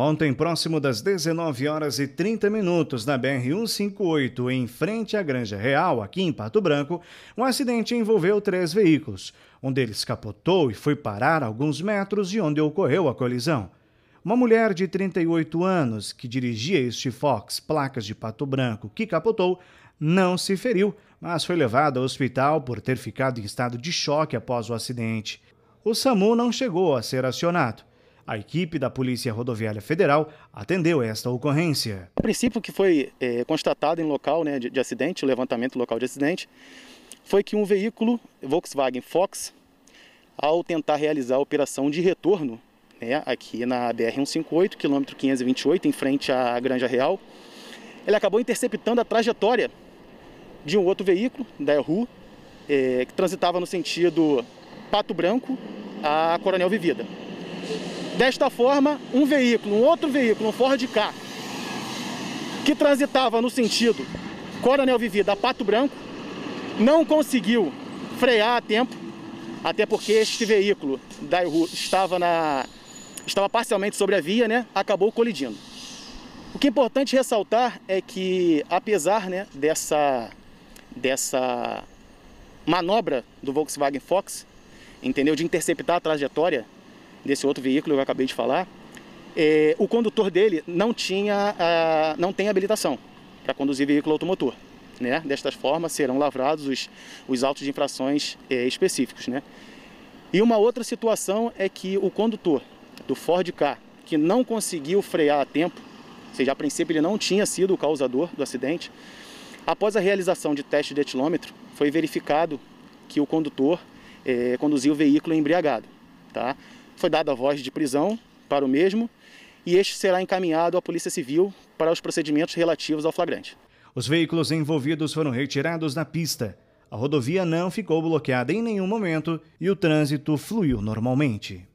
Ontem, próximo das 19 horas e 30 minutos na BR-158, em frente à Granja Real, aqui em Pato Branco, um acidente envolveu três veículos. Um deles capotou e foi parar alguns metros de onde ocorreu a colisão. Uma mulher de 38 anos, que dirigia este Fox, placas de Pato Branco, que capotou, não se feriu, mas foi levada ao hospital por ter ficado em estado de choque após o acidente. O SAMU não chegou a ser acionado. A equipe da Polícia Rodoviária Federal atendeu esta ocorrência. A princípio, que foi é, constatado em local né, de, de acidente, o levantamento local de acidente, foi que um veículo Volkswagen Fox, ao tentar realizar a operação de retorno né, aqui na BR-158, quilômetro 528, em frente à Granja Real, ele acabou interceptando a trajetória de um outro veículo, da Erru, é, que transitava no sentido Pato Branco a Coronel Vivida. Desta forma, um veículo, um outro veículo, um Ford K, que transitava no sentido Coronel Vivida a Pato Branco, não conseguiu frear a tempo, até porque este veículo da Iru estava, na, estava parcialmente sobre a via, né, acabou colidindo. O que é importante ressaltar é que, apesar né, dessa, dessa manobra do Volkswagen Fox, entendeu, de interceptar a trajetória desse outro veículo que eu acabei de falar, é, o condutor dele não tinha, a, ah, não tem habilitação para conduzir veículo automotor. Né? Destas formas serão lavrados os, os autos de infrações é, específicos, né? E uma outra situação é que o condutor do Ford K, que não conseguiu frear a tempo, ou seja, a princípio ele não tinha sido o causador do acidente, após a realização de teste de etilômetro, foi verificado que o condutor é, conduziu o veículo embriagado, tá? Foi dada a voz de prisão para o mesmo e este será encaminhado à Polícia Civil para os procedimentos relativos ao flagrante. Os veículos envolvidos foram retirados da pista. A rodovia não ficou bloqueada em nenhum momento e o trânsito fluiu normalmente.